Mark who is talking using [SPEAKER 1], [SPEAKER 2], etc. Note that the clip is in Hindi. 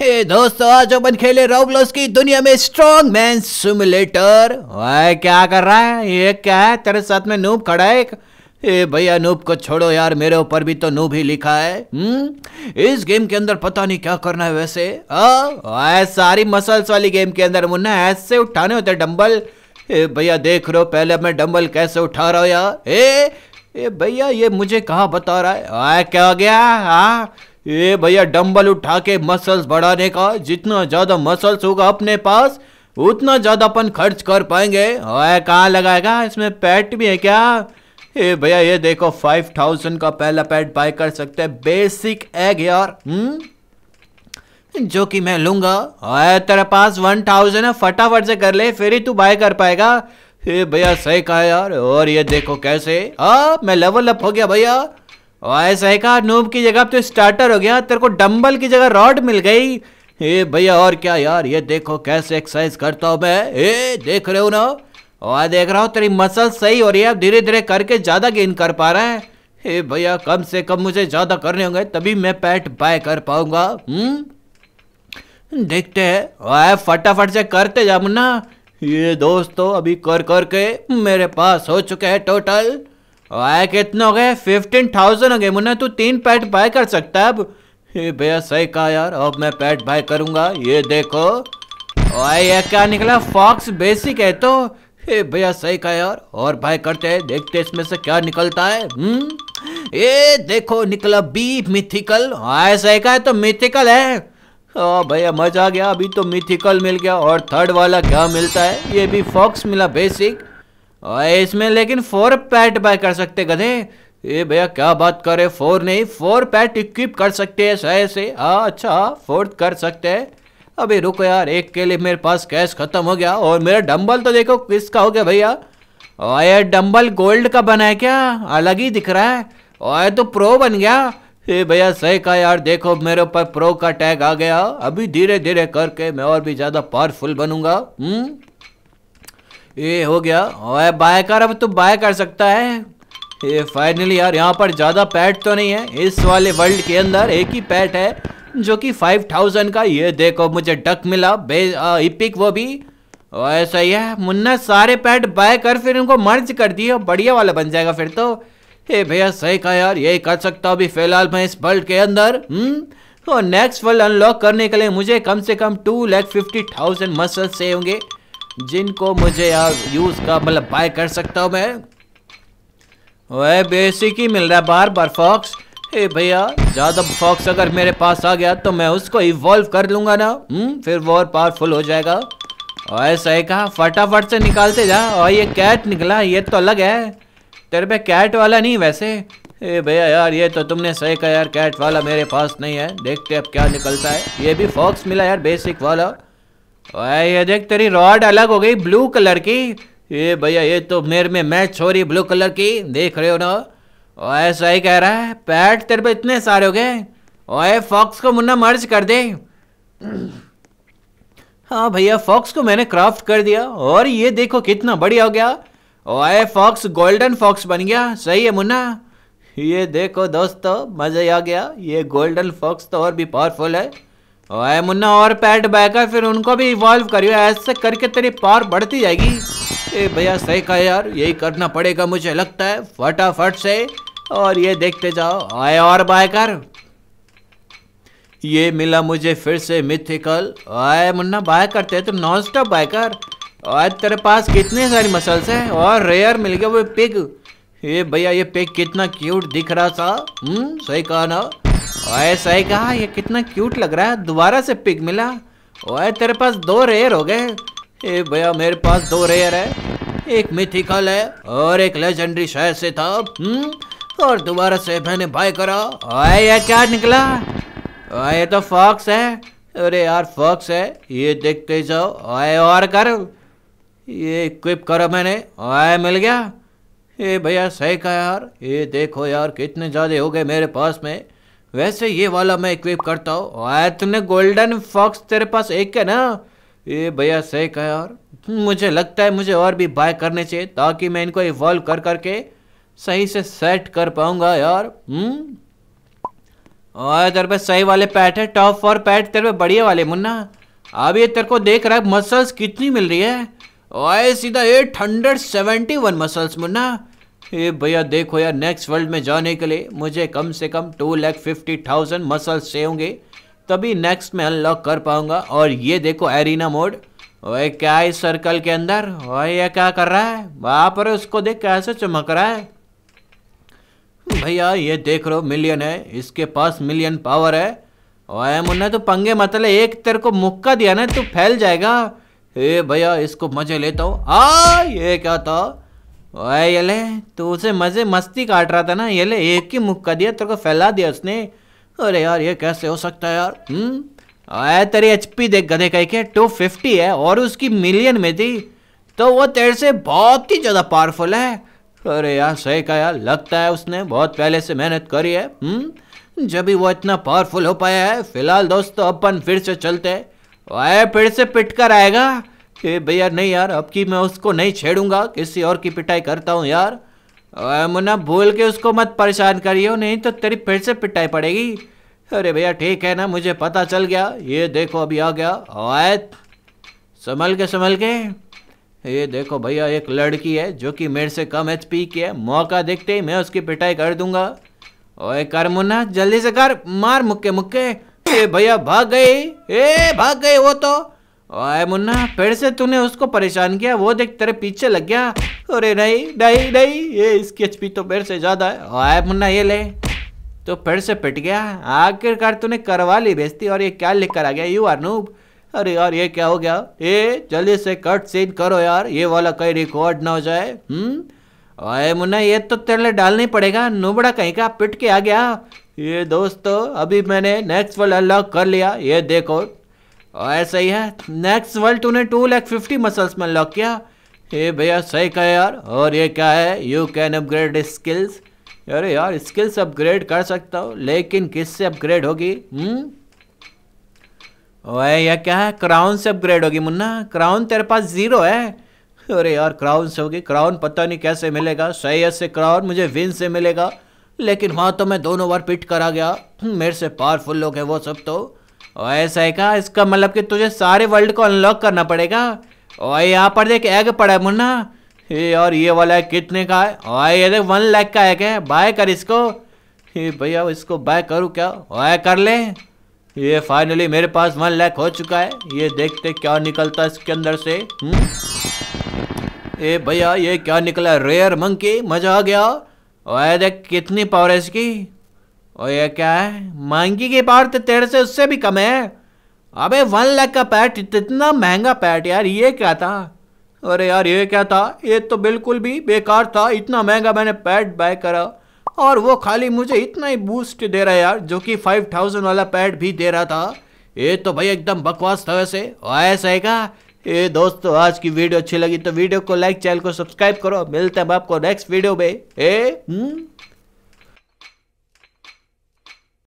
[SPEAKER 1] हे दोस्तों आज अपन खेले रोबलोस की दुनिया में स्ट्रॉन्ग मैन सिमुलेटर वाह क्या कर रहा है ये क्या है तेरे साथ में नूब खड़ा है ए भैया नूब को छोड़ो यार मेरे ऊपर भी तो नूब ही लिखा है हम्म इस गेम के अंदर पता नहीं क्या करना है वैसे आ, सारी मसल्स वाली गेम के अंदर मुन्ना ऐसे उठाने होते डम्बल हे भैया देख रहे हो पहले मैं डम्बल कैसे उठा रहा हूँ यार ए, ए भैया ये मुझे कहाँ बता रहा है आ, क्या हो गया हाँ ये भैया डंबल उठा के मसल्स बढ़ाने का जितना ज़्यादा मसल्स होगा अपने पास उतना ज़्यादा अपन खर्च कर पाएंगे ओए कहाँ लगाएगा इसमें पैट भी है क्या ये भैया ये देखो फाइव थाउजेंड का पहला पैट बाय कर सकते हैं बेसिक एग यार हम्म जो कि मैं लूंगा आए तेरे पास वन थाउजेंड है फटाफट से कर ले फिर ही तू बाय कर पाएगा ए भैया सही कहा यार और ये देखो कैसे आ हाँ, मैं लेवल अप हो गया भैया और नूब की जगह तो स्टार्टर हो गया तेरे को डम्बल की जगह रॉड मिल गई ए भैया और क्या यार ये देखो कैसे एक्सरसाइज करता हूँ मैं ए देख रहे हो ना और देख रहा हूँ तेरी मसल सही हो रही है अब धीरे धीरे करके ज़्यादा गेन कर पा रहा है ए भैया कम से कम मुझे ज़्यादा करने होंगे तभी मैं पैट बाय कर पाऊंगा हम्म देखते हैं फटाफट से करते जा मुन्ना ये दोस्तों अभी कर करके मेरे पास हो चुके हैं टोटल आए कितने हो गए फिफ्टीन थाउजेंड हो गए मुन्ना तू तीन पैट बाय कर सकता है अब भैया सही कहा यार अब मैं पैट बाय करूंगा ये देखो आए ये क्या निकला फॉक्स बेसिक है तो भैया सही कहा यार और बाय करते हैं देखते इसमें से क्या निकलता है हम्म ये देखो निकला बी मिथिकल आए सही कहा तो मिथिकल है भैया मजा आ गया अभी तो मिथिकल मिल गया और थर्ड वाला क्या मिलता है ये भी फॉक्स मिला बेसिक इसमें लेकिन फोर पैट बाय कर सकते गधे ये भैया क्या बात कर रहे फोर नहीं फोर पैट इक्विप कर सकते हैं सह से हाँ अच्छा फोर्थ कर सकते हैं अभी रुको यार एक के लिए मेरे पास कैश खत्म हो गया और मेरा डम्बल तो देखो किसका हो गया भैया और ये डम्बल गोल्ड का बना है क्या अलग ही दिख रहा है और तो प्रो बन गया ये भैया सही कहा यार देखो मेरे ऊपर प्रो का टैग आ गया अभी धीरे धीरे करके मैं और भी ज़्यादा पावरफुल बनूंगा हम्म ये हो गया ओए बाय कर अब तू तो बाय कर सकता है ये फाइनली यार यहाँ पर ज़्यादा पैट तो नहीं है इस वाले वर्ल्ड के अंदर एक ही पैट है जो कि फाइव थाउजेंड का ये देखो मुझे डक मिला बे इपिक वो भी ऐसा सही है मुन्ना सारे पैट बाय कर फिर उनको मर्ज कर दिए बढ़िया वाला बन जाएगा फिर तो हे भैया सही कहा यार यही कर सकता हूँ अभी फिलहाल मैं इस वर्ल्ड के अंदर तो नेक्स्ट वर्ल्ड अनलॉक करने के लिए मुझे कम से कम two lakh fifty thousand muscle से होंगे जिनको मुझे यार यूज़ का मतलब बाय कर सकता हूँ मैं वह बेसिक ही मिल रहा है बार बार फॉक्स ए भैया ज़्यादा फॉक्स अगर मेरे पास आ गया तो मैं उसको इवॉल्व कर लूंगा ना हम्म फिर वो और पावरफुल हो जाएगा और ऐसा ही कहा फटाफट से निकालते जा और ये कैट निकला ये तो अलग है तेरे पे कैट वाला नहीं वैसे हे भैया यार ये तो तुमने सही कहा यार कैट वाला मेरे पास नहीं है देखते अब क्या निकलता है ये भी फॉक्स मिला यार बेसिक वाला ओए ये देख तेरी रॉड अलग हो गई ब्लू कलर की ये भैया ये तो मेरे में मैच हो रही ब्लू कलर की देख रहे हो ना ओए सही कह रहा है पैट तेरे पे इतने सारे हो गए ओए फॉक्स को मुन्ना मर्ज कर दे हाँ भैया फॉक्स को मैंने क्राफ्ट कर दिया और ये देखो कितना बढ़िया हो गया ओए फॉक्स गोल्डन फॉक्स बन गया सही है मुन्ना ये देखो दोस्तों मज़ा ही आ गया ये गोल्डन फॉक्स तो और भी पावरफुल है ओए मुन्ना और पैट बैक फिर उनको भी इवॉल्व करियो ऐसे करके तेरी पावर बढ़ती जाएगी ए भैया सही कहा यार यही करना पड़ेगा मुझे लगता है फटाफट से और ये देखते जाओ आए और बायकर ये मिला मुझे फिर से मिथिकल आए मुन्ना बाय करते तुम नॉन स्टॉप बाय कर तेरे पास कितने सारी मसल्स हैं और रेयर मिल गया वो पिग ये भैया ये पिग कितना क्यूट दिख रहा था हम्म सही कहा ना ओए सही कहा ये कितना क्यूट लग रहा है दोबारा से पिग मिला ओए तेरे पास दो रेयर हो गए ए भैया मेरे पास दो रेयर है एक मिथिकल है और एक लेजेंडरी शायद से था हम्म और दोबारा से मैंने बाय करा ओए ये क्या निकला ओए ये तो फॉक्स है अरे यार फॉक्स है ये देखते जाओ ओए और कर ये इक्विप करो मैंने ओए मिल गया ए भैया सही कहा यार ये देखो यार कितने ज़्यादा हो गए मेरे पास में वैसे ये वाला मैं इक्विप करता हूँ इतने गोल्डन फॉक्स तेरे पास एक है ना ये भैया सही कहा यार मुझे लगता है मुझे और भी बाय करने चाहिए ताकि मैं इनको इवॉल्व कर करके सही से सेट कर पाऊंगा यार हम्म तेरे पे सही वाले पैट है टॉप फॉर पैट तेरे पे बढ़िया वाले मुन्ना अब ये तेरे को देख रहा है मसल्स कितनी मिल रही है सीधा eight hundred seventy one muscles मुन्ना ये भैया देखो यार नेक्स्ट वर्ल्ड में जाने के लिए मुझे कम से कम two lakh fifty thousand muscles होंगे तभी नेक्स्ट में अनलॉक कर पाऊंगा और ये देखो एरिना मोड ओए क्या इस सर्कल के अंदर ओए ये क्या कर रहा है वहाँ पर उसको देख कैसे चमक रहा है भैया ये देख रहो मिलियन है इसके पास मिलियन पावर है वह मुन्ना तो पंगे मतलब एक तेरे को मुक्का दिया ना तो फैल जाएगा हे भैया इसको मजे लेता हूँ आ ये क्या था ओए यले तो उसे मजे मस्ती काट रहा था ना यले एक ही मुक्का दिया तेरे को फैला दिया उसने अरे यार ये कैसे हो सकता है यार हम्म तेरी एच पी देख गधे कह के टू फिफ्टी है और उसकी मिलियन में थी तो वो तेरे से बहुत ही ज़्यादा पावरफुल है अरे यार सही कहा यार लगता है उसने बहुत पहले से मेहनत करी है हम्म? जब भी वो इतना पावरफुल हो पाया है फिलहाल दोस्तों अपन फिर से चलते हैं फिर से पिट कर आएगा कि भैया नहीं यार अब की मैं उसको नहीं छेड़ूंगा किसी और की पिटाई करता हूँ यार मुन्ना भूल के उसको मत परेशान करियो नहीं तो तेरी फिर से पिटाई पड़ेगी अरे भैया ठीक है ना मुझे पता चल गया ये देखो अभी आ गया आयत संभल के संभल के ये देखो भैया एक लड़की है जो कि मेरे से कम एच पी की है मौका देखते ही मैं उसकी पिटाई कर दूंगा ओए कर मुन्ना जल्दी से कर मार मुक्के मुक्के ए भैया भाग गई ए भाग गई वो तो ओए मुन्ना पेड़ से तूने उसको परेशान किया वो देख तेरे पीछे लग गया अरे नहीं नहीं नहीं ये इसकी एचपी तो पेड़ से ज़्यादा है ओए मुन्ना ये ले तो पेड़ से पिट गया आखिरकार तूने करवा ली बेचती और ये क्या लेकर आ गया यू आर नूब अरे यार ये क्या हो गया ए जल्दी से कट सीन करो यार ये वाला कहीं रिकॉर्ड ना हो जाए हम्म? ओए मुन्ना ये तो तेरे लिए डालना पड़ेगा नुबड़ा कहीं का पिट के आ गया ये दोस्तों अभी मैंने नेक्स्ट वाला अनलॉक कर लिया ये देखो और सही है नेक्स्ट वर्ल्ड तूने टू लैख फिफ्टी मसल्स में लॉक किया ये भैया सही कहे यार और ये क्या है यू कैन अपग्रेड स्किल्स अरे यार स्किल्स अपग्रेड कर सकता हो लेकिन किससे अपग्रेड होगी हम्म? ओए यह क्या है क्राउन से अपग्रेड होगी मुन्ना क्राउन तेरे पास जीरो है अरे यार क्राउन से होगी क्राउन पता नहीं कैसे मिलेगा सही से क्राउन मुझे विन से मिलेगा लेकिन वहाँ तो मैं दोनों बार पिट करा गया मेरे से पावरफुल लोग हैं वो सब तो और ऐसा है का इसका मतलब कि तुझे सारे वर्ल्ड को अनलॉक करना पड़ेगा और यहाँ पर देख एग पड़ा है मुन्ना ये और ये वाला कितने का है और ये देख वन लैख का एग है बाय कर इसको हे भैया इसको बाय करूँ क्या वाय कर ले ये फाइनली मेरे पास वन लैख हो चुका है ये देखते क्या निकलता इसके अंदर से हम्म? ए भैया ये क्या निकला रेयर मंकी मजा आ गया और देख कितनी पावर है इसकी और ये क्या है मांगी की बात तो तेरे से उससे भी कम है अबे वन लाख का पैट इतना महंगा पैट यार ये क्या था अरे यार ये क्या था ये तो बिल्कुल भी बेकार था इतना महंगा मैंने पैट बाय करा और वो खाली मुझे इतना ही बूस्ट दे रहा है यार जो कि फाइव थाउजेंड वाला पैड भी दे रहा था ये तो भाई एकदम बकवास था वैसे ऐसा है क्या ये दोस्तों आज की वीडियो अच्छी लगी तो वीडियो को लाइक चैनल को सब्सक्राइब करो मिलते हैं आपको नेक्स्ट वीडियो में ए हुँ? हम्म?